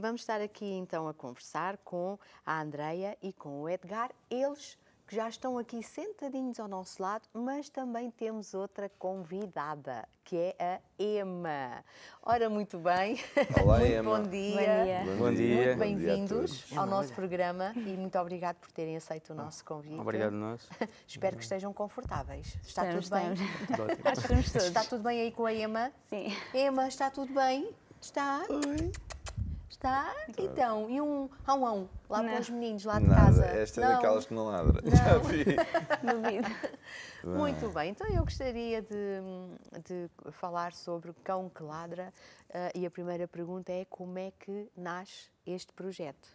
E vamos estar aqui então a conversar com a Andreia e com o Edgar, eles que já estão aqui sentadinhos ao nosso lado, mas também temos outra convidada, que é a Ema. Ora, muito bem. Olá, muito Ema. Bom dia. Bom dia. Bom dia. Muito bem-vindos ao nosso programa e muito obrigado por terem aceito o nosso convite. Obrigado nós. Espero que estejam confortáveis. Está estamos, tudo bem? Estamos. estamos todos. Está tudo bem aí com a Ema? Sim. Ema, está tudo bem? Está? Oi está. Tá. Então, e um rão um, lá não. para os meninos, lá de Nada. casa. Esta é daquelas que não ladra. Não. Já vi. Duvido. Muito bem, então eu gostaria de, de falar sobre Cão que Ladra uh, e a primeira pergunta é como é que nasce este projeto?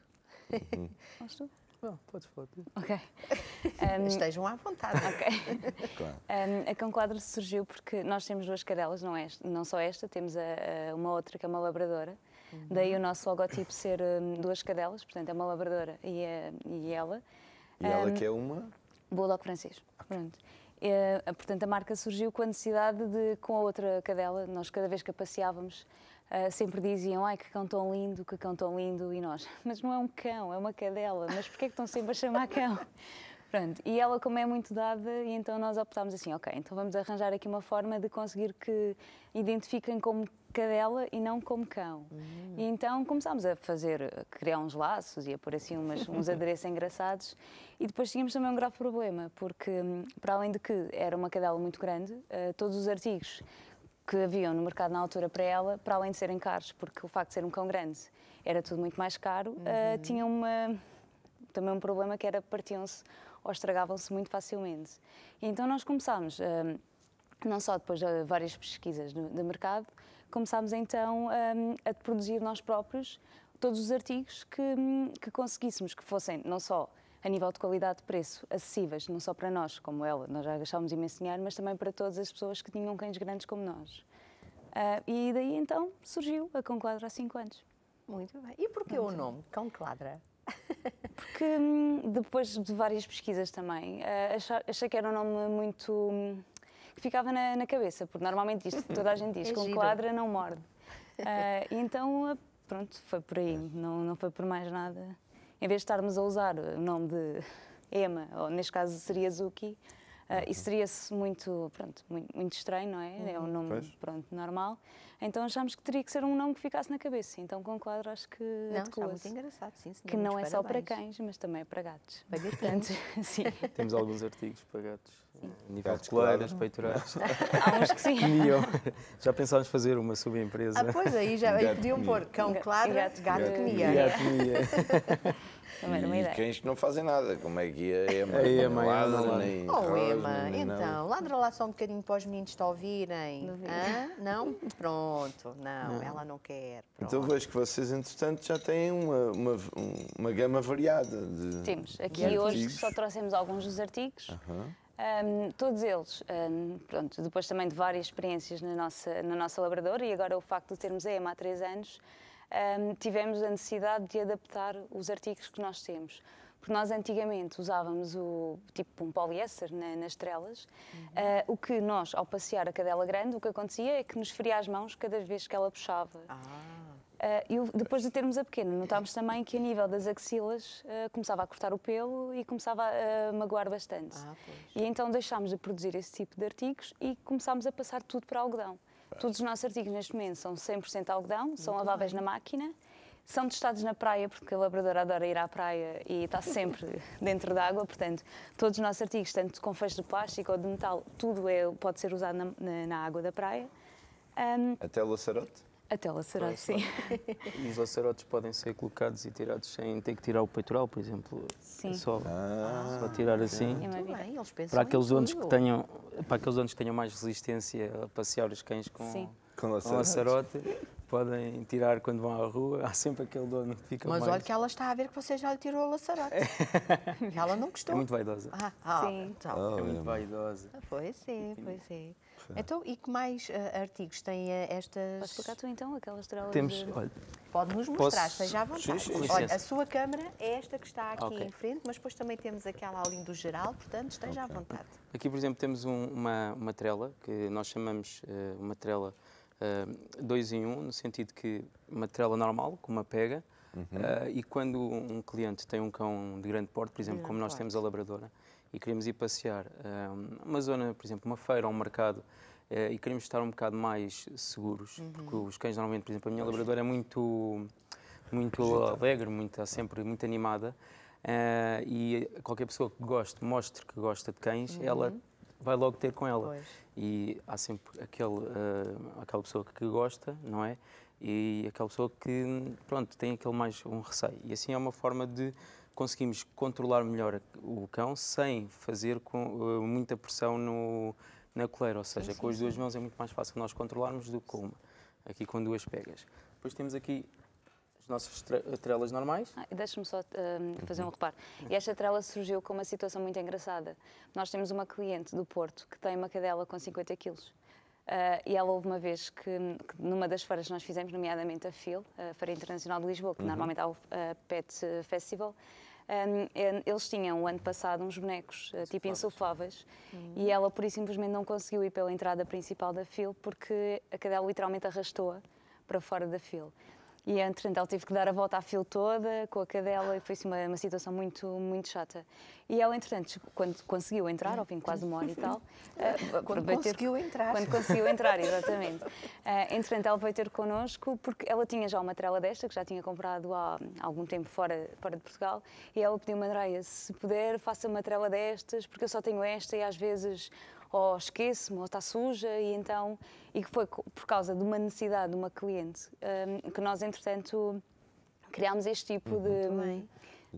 Uhum. podes falar. Ok. Um, Estejam à vontade. Ok. Claro. Um, a Cão ladra surgiu porque nós temos duas cadelas, não, é, não só esta, temos a, a, uma outra que é uma labradora, Daí o nosso logotipo ser um, duas cadelas, portanto é uma labradora e, é, e ela. E ela hum, que é uma? Bulldog francês. Okay. É, portanto, a marca surgiu com a necessidade de, com a outra cadela, nós cada vez que a passeávamos, Uh, sempre diziam, ai que cão tão lindo, que cão tão lindo, e nós, mas não é um cão, é uma cadela, mas porquê é que estão sempre a chamar cão? Pronto, e ela, como é muito dada, e então nós optámos assim: ok, então vamos arranjar aqui uma forma de conseguir que identifiquem como cadela e não como cão. Uhum. E então começámos a fazer, a criar uns laços e a pôr assim umas, uns adereços engraçados. E depois tínhamos também um grave problema, porque hum, para além de que era uma cadela muito grande, uh, todos os artigos que haviam no mercado na altura para ela, para além de serem caros, porque o facto de ser um cão grande era tudo muito mais caro, eh, uhum. uh, tinha uma, também um problema que era partiam-se ou estragavam-se muito facilmente. E então nós começámos, hum, não só depois de várias pesquisas de mercado, começámos então hum, a produzir nós próprios todos os artigos que, hum, que conseguíssemos, que fossem não só a nível de qualidade de preço acessíveis, não só para nós, como ela, nós já gastámos imenso dinheiro, mas também para todas as pessoas que tinham cães grandes como nós. Uh, e daí então surgiu a Concladra há 5 anos. Muito bem. E porquê que o nome Concladra? Porque hum, depois de várias pesquisas também, eh, achei que era um nome muito. Hum, que ficava na, na cabeça, porque normalmente isto, toda a gente diz, é com quadra não morde. Uh, então, eh, pronto, foi por aí, não, não foi por mais nada. Em vez de estarmos a usar o nome de Emma, ou neste caso seria Zuki, ah, uh, uhum. isso seria-se muito, pronto, muito, muito, estranho, não é? Uhum. É um uhum. nome, pois. pronto, normal. Então achámos que teria que ser um nome que ficasse na cabeça. Então com o quadro acho que não, adequou muito engraçado, sim, Que não é parabéns. só para cães, mas também é para gatos. Para gatos. sim. Temos alguns artigos para gatos. Nível de coleiras, peitorais. Há uns que sim. Já pensámos fazer uma subempresa. Ah, pois aí já aí podiam pôr cão claro, gato, gato, que mia. Gato que mia. Também e ideia. cães que não fazem nada, como é que é Ema? É Ema, não ladra, ladra, oh, nem Oh, rosa, Ema, nem então, não. ladra lá só um bocadinho para os meninos te ouvirem. Hã? Não? Pronto, não, não, ela não quer. Então pronto. Então vejo que vocês, entretanto, já têm uma, uma, uma gama variada de. Temos. Aqui de hoje artigos. só trouxemos alguns dos artigos. Uh -huh. Um, todos eles, um, pronto, depois também de várias experiências na nossa, na nossa labradora e agora o facto de termos a EMA há três anos, um, tivemos a necessidade de adaptar os artigos que nós temos. Porque nós antigamente usávamos o tipo um poliéster na, nas trelas, uhum. uh, o que nós, ao passear a cadela grande, o que acontecia é que nos feria as mãos cada vez que ela puxava. Ah. Eh, depois de termos a pequena, notámos também que a nível das axilas uh, começava a cortar o pelo e começava a uh, magoar bastante. Ah, e então deixámos de produzir esse tipo de artigos e começámos a passar tudo para algodão. Todos os nossos artigos neste momento são 100% algodão, Muito são laváveis bem. na máquina, são testados na praia, porque a labradora adora ir à praia e está sempre dentro da água, portanto, todos os nossos artigos, tanto com fecho de plástico ou de metal, tudo é, pode ser usado na, na, na água da praia. Um, Até o laçarote? A tela será E Os lacerotes podem ser colocados e tirados sem ter que tirar o peitoral, por exemplo. Sim. É só, ah, só tirar assim. É bem, para aqueles donos que tenham, para aqueles donos que tenham mais resistência a passear os cães com, Sim. com lacerote. Com lacerote podem tirar quando vão à rua, há sempre aquele dono que fica Mas mais... olha que ela está a ver que você já lhe tirou o laçarote. ela não gostou. É muito vaidosa. Ah, ah sim. Então. Oh, é muito ah, é vaidosa. Ah, pois é, pois é. Então, e que mais uh, artigos têm uh, estas... Podes colocar tu então aquelas traulas Temos, de... olha... Pode-nos mostrar, Posso... esteja à vontade. Sim, sim. Olha, a sua câmera é esta que está aqui okay. em frente, mas depois também temos aquela ali do geral, portanto, esteja okay. à vontade. Aqui, por exemplo, temos um, uma, uma trela, que nós chamamos uh, uma trela ah, dois em um, no sentido que uma trela normal, com uma pega, uhum. uh, e quando um cliente tem um cão de grande porte, por exemplo, como nós temos a labradora, e queremos ir passear uh, uma zona, por exemplo, uma feira ou um mercado, e queremos estar um bocado mais seguros, uhum. porque os cães normalmente, por exemplo, a minha labradora é muito, muito alegre, muito, sempre muito animada, e qualquer pessoa que goste, mostre que gosta de cães, uhum. ela vai logo ter com ela. Pois. E há sempre aquele, uh, aquela pessoa que gosta, não é? E aquela pessoa que, pronto, tem aquele mais um receio. E assim é uma forma de conseguimos controlar melhor o cão sem fazer com, uh, muita pressão no, na coleira, ou seja, sim, sim, com as duas mãos é muito mais fácil nós controlarmos do que com uma, aqui com duas pegas. Depois temos aqui os nossas trelas normais. Ah, Deixa-me só uh, fazer um reparo. E esta trela surgiu com uma situação muito engraçada. Nós temos uma cliente do Porto que tem uma cadela com 50 quilos. Uh, e ela houve uma vez que, hum, que, numa das feiras que nós fizemos, nomeadamente a FIL, a Feira Internacional de Lisboa, que uhum. normalmente há o uh, Pet eh, Festival, um, eles tinham o ano passado uns bonecos uh, tipo insufláveis uhum. e ela por isso simplesmente não conseguiu ir pela entrada principal da FIL porque a cadela literalmente arrastou-a para fora da FIL. E é entretanto ela teve que dar a volta à fila toda com a cadela e foi se uma, uma situação muito, muito chata. E ela, entretanto, quando conseguiu entrar, ao fim de quase uma hora e tal. quando eh, conseguiu entrar. Quando conseguiu entrar, exatamente. Uh, entretanto, ela veio ter connosco porque ela tinha já uma trela desta, que já tinha comprado há algum tempo fora, fora de Portugal, e ela pediu-me, Andréia, se puder, faça uma trela destas, porque eu só tenho esta e às vezes ou esqueço-me, ou está suja, e então. E que foi por causa de uma necessidade de uma cliente um, que nós, entretanto, criámos este tipo uhum. de. Muito bem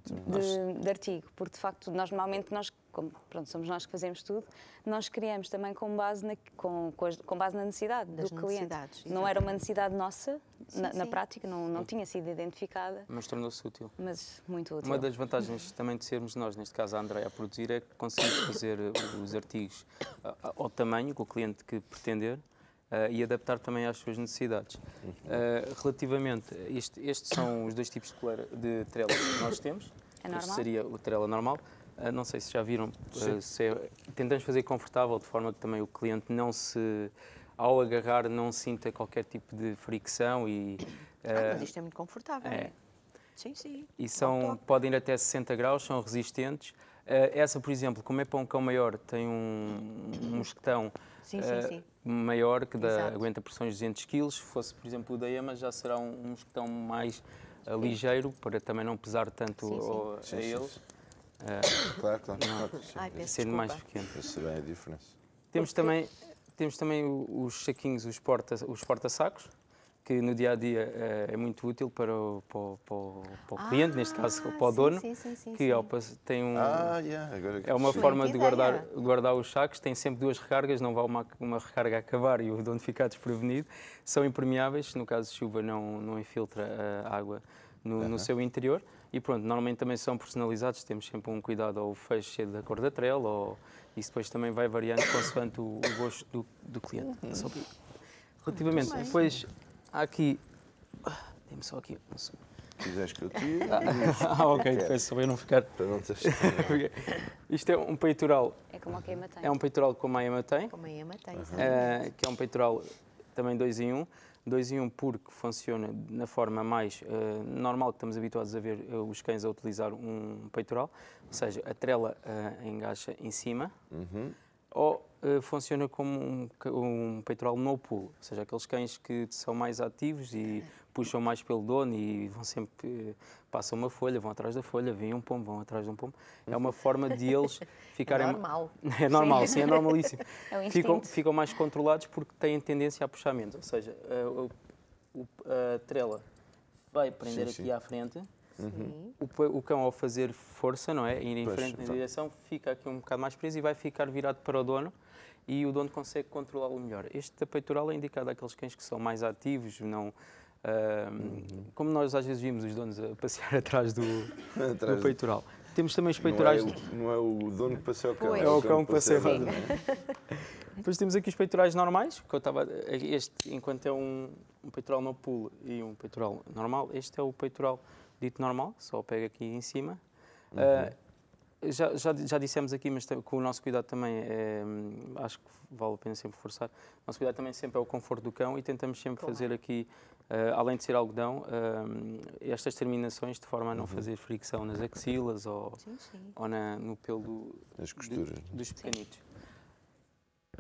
de, de, artigo, porque de facto nós normalmente nós como, pronto, somos nós que fazemos tudo, nós criamos também com base na, com, com, com base na necessidade das do cliente. Não era uma necessidade nossa, sim, na, sim. na, prática, não, não tinha sido identificada. Mas tornou-se útil. Mas muito útil. Uma das vantagens também de sermos nós, neste caso a André, a produzir, é que conseguimos fazer os artigos ao tamanho que o cliente que pretender Uh, e adaptar também às suas necessidades. Uh, relativamente, este, estes são os dois tipos de, coleira, de trela que nós temos. É normal? Este seria o trela normal. Uh, não sei se já viram, se é, tentamos fazer confortável de forma que também o cliente não se, ao agarrar, não sinta qualquer tipo de fricção e... Ah, mas isto é muito confortável, é. é? Sim, sim. E são, podem ir até 60 graus, são resistentes. essa, por exemplo, como é para um cão maior, tem um, um mosquetão... Sim, sim, sim maior que da, aguenta pressões de 200 kg, se fosse, por exemplo, o da EMA, já serão uns que estão mais uh, ligeiro, para também não pesar tanto sim, sim. A, a eles. Uh, claro, claro. Não, Ai, sendo desculpa. mais pequeno. bem a diferença. Temos também, temos também os saquinhos, os porta-sacos, os porta que no dia a dia eh, é muito útil para o, para o, para o, para o cliente, ah, neste caso para o sim, dono, sim, sim, que tem um, ah, yeah, é uma forma de guardar, guardar os sacos, tem sempre duas recargas, não vai uma, uma recarga acabar e o dono ficar desprevenido. São impermeáveis, no caso de chuva não, não infiltra a eh, água no, no, seu interior. E pronto, normalmente também são personalizados, temos sempre um cuidado ao fecho ser da cor da trela, ou, isso depois também vai variando consoante o, o gosto do, do cliente. Uhum. Relativamente, depois aqui. Ah, dê-me só aqui. um Quiseres que eu é te. ah, ok, peço para eu não ficar. Para não te Isto é um peitoral. É como a que tem. É um peitoral como a Ema tem. Como a Ema tem, uhum. uh, Que é um peitoral também 2 em 1. Um. 2 em 1 um porque funciona na forma mais uh, normal que estamos habituados a ver uh, os cães a utilizar um peitoral, ou seja, a trela uh, engaxa em cima, uhum. ou eh, funciona como um, um peitoral no pull, ou seja, aqueles cães que são mais ativos e puxam mais pelo dono e vão sempre, eh, passam uma folha, vão atrás da folha, vêm um pombo, vão atrás de um pombo. É uma forma de eles é ficarem... É normal. É normal, sim, sim é normalíssimo. É um ficam, ficam mais controlados porque têm tendência a puxar menos, ou seja, a, eh, a, a trela vai prender sim, aqui sim. à frente... Uhum. O, o, cão, ao fazer força, não é? Ir em pois, frente na direção, fica aqui um bocado mais preso e vai ficar virado para o dono e o dono consegue controlá-lo melhor. Este peitoral é indicado àqueles cães que são mais ativos, não. Uh, como nós às vezes vimos os donos a passear atrás do, atrás do peitoral. Temos também os peitorais. Não é, o, não é o dono que passeou é o cão, é o cão que passeou. o Depois temos aqui os peitorais normais, que eu estava. Este, enquanto é um, um peitoral no pulo e um peitoral normal, este é o peitoral dito normal, só pega aqui em cima. Uhum. Uh, já, já, já, dissemos aqui, mas com o nosso cuidado também, é, hum, acho que vale a pena sempre forçar, o nosso cuidado também sempre é o conforto do cão e tentamos sempre claro. fazer aqui, uh, além de ser algodão, uh, estas terminações de forma a não uhum. fazer fricção nas axilas ou, sim, sim. ou na, no pelo As costuras. Do, né? dos pequenitos. Sim.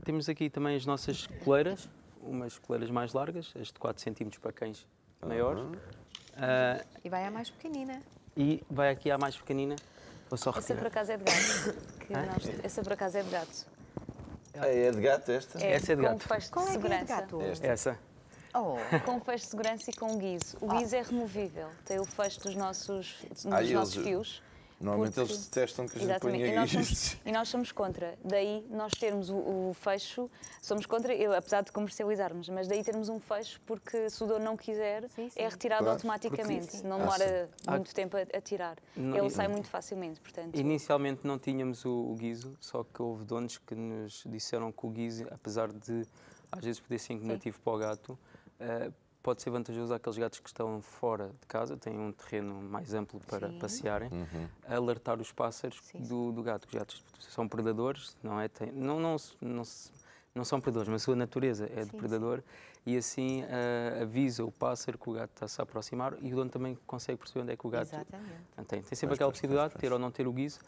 Temos aqui também as nossas coleiras, umas coleiras mais largas, as de 4 cm para cães maiores. Uhum. Uh, e vai à mais pequenina. E vai aqui à mais pequenina. Vou só Essa retirar. por acaso é de gato. Que nós- Essa por acaso é de gato. é, é de gato esta? É, essa é de Com fecho de Qual é que é de segurança. gato? É esta. Essa. Oh, Com fecho de segurança e com guiso. O ah. guiso é removível. Tem o fecho dos nossos, dos Ah, eles- nossos fios. Normalmente eles detestam que a gente ponha e nós, somos, e nós somos contra. Daí nós termos o, o fecho, somos contra, eu, apesar de comercializarmos, mas daí termos um fecho porque se o dono não quiser, sim, sim. é retirado claro, automaticamente. Porque... Não demora ah, muito tempo a, a tirar. Não, Ele sai muito facilmente, portanto. Inicialmente não tínhamos o, o guiso, só que houve donos que nos disseram que o guiso, apesar de às vezes poder ser inclinativo para o gato, uh, pode ser vantajoso àqueles gatos que estão fora de casa, têm um terreno mais amplo para Sim. passearem, uhum. alertar os pássaros do, do, gato. Os gatos são predadores, não é? Tem, não, não, não, não, são predadores, mas a sua natureza é Sim. predador e assim uh, avisa o pássaro que o gato está a se aproximar e o dono também consegue perceber onde é que o gato tem. Tem sempre aquela possibilidade de ter ou não ter o guiso.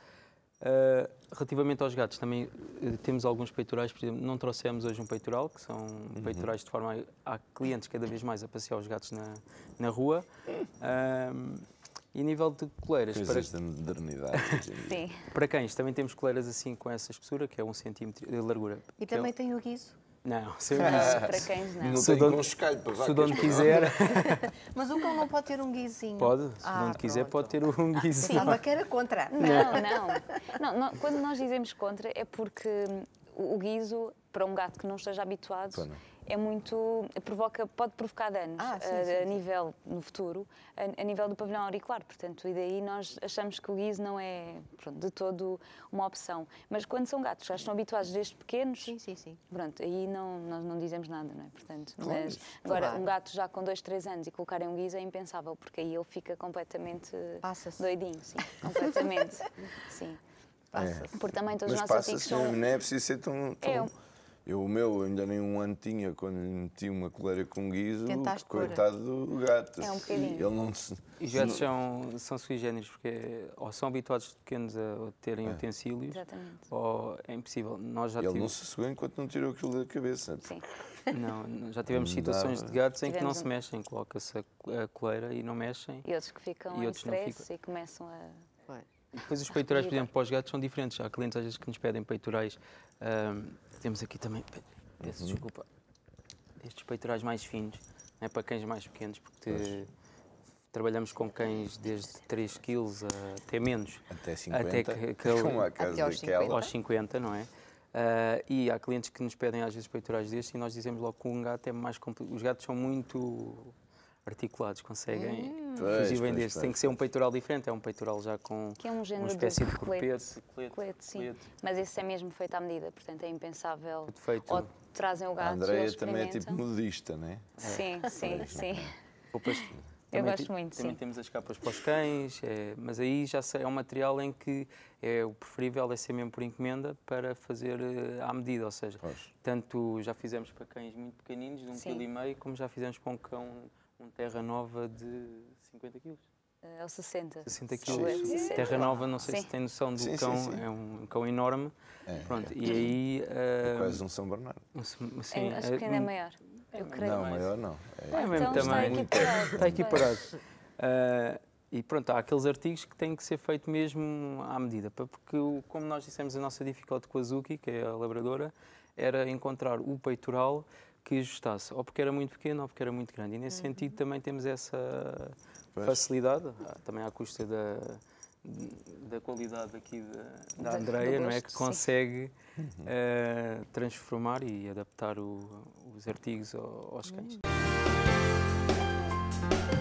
Ah, relativamente aos gatos, também eh, temos alguns peitorais, por exemplo, não trouxemos hoje um peitoral, que são uhum. peitorais de forma a, há clientes cada vez mais a passear os gatos na, na rua. Um, ah, e a nível de coleiras. Coisas para... da modernidade. Sim. Para cães, também temos coleiras assim com essa espessura, que é um centímetro de largura. E é também é... tem o guiso. Não, sem ah, Para quem não. Se o dono, se o dono é quiser. Mas o cão não pode ter um guizinho. Pode, se ah, o dono quiser, pode ter um ah, guizinho. Sim, a vaqueira contra. Não, não, não. Quando nós dizemos contra é porque o guiso para um gato que não esteja habituado é muito provoca pode provocar danos ah, sim, a, eh, sim, a sim. nível no futuro a, a, nível do pavilhão auricular portanto e daí nós achamos que o guiso não é pronto, de todo uma opção mas quando são gatos já estão habituados desde pequenos sim sim sim pronto aí não nós não dizemos nada não é portanto mas agora claro. um gato já com dois três anos e colocarem um guiso é impensável porque aí ele fica completamente doidinho sim completamente sim é. por É. também todos os nossos antigos são... Não é preciso ser tão... É tão... Eu. Eu, o meu, ainda nem um ano tinha, quando meti uma coleira com guiso, Tentaste coitado do gato. É um bocadinho. Ele não se... Os gatos são, são sui generis, porque ou são habituados de pequenos a terem é. utensílios, Exatamente. ou é impossível. Nós já Ele tivemos... não se sossegou enquanto não tirou aquilo da cabeça. Sim. Não, já tivemos situações de gatos em que não se mexem, coloca-se a coleira e não mexem. E outros que ficam e outros stress ficam... e começam a... Ué. Pois os peitorais, por exemplo, para os gatos são diferentes. Há clientes às vezes que nos pedem peitorais. Um, temos aqui também, peço uhum. desculpa, estes peitorais mais finos, é para cães mais pequenos, porque trabalhamos com cães desde 3 kg até menos. Até 50? Até, que, que, Como a casa até aos, 50. aos 50, não é? Uh, e há clientes que nos pedem às vezes peitorais destes e nós dizemos logo que um gato é mais complicado. Os gatos são muito articulados, conseguem. Uhum. Pois, Tem que ser um peitoral diferente, é um peitoral já com que é um género uma espécie de, de corpete. Colete, sim. Colete. Mas esse é mesmo feito à medida, portanto é impensável. feito. Ou trazem o gato, A Andréia também é tipo modista, não né? é? Sim, sim, sim. Roupas... Eu gosto muito, Também sim. temos as capas para os cães, é, mas aí já é um material em que é o preferível é ser mesmo por encomenda para fazer eh, à medida, ou seja, pois. tanto já fizemos para cães muito pequeninos, de um quilo e meio, como já fizemos para um cão um terra nova de 50 quilos. é ou 60. 60 quilos. É terra Nova, não sei sim. se tem noção do sim, cão, sim, é um cão enorme. É, Pronto, é. e aí... Uh, é eh, quase um São Bernardo. Um, é, sim, acho eh, que ainda é maior, eu creio. Não, maior é não. É, mesmo então, Está equiparado. está equiparado. Uh, eh, e pronto, há aqueles artigos que têm que ser feito mesmo à medida, porque como nós dissemos, a nossa dificuldade com a Zuki, que é a labradora, era encontrar o peitoral que ajustasse, ou porque era muito pequeno ou porque era muito grande. E nesse uhum. sentido também temos essa pois. facilidade, ah, também à custa da, da qualidade aqui da, da Andreia, não é? Que consegue uh, transformar e adaptar o, os artigos aos cães. Uhum.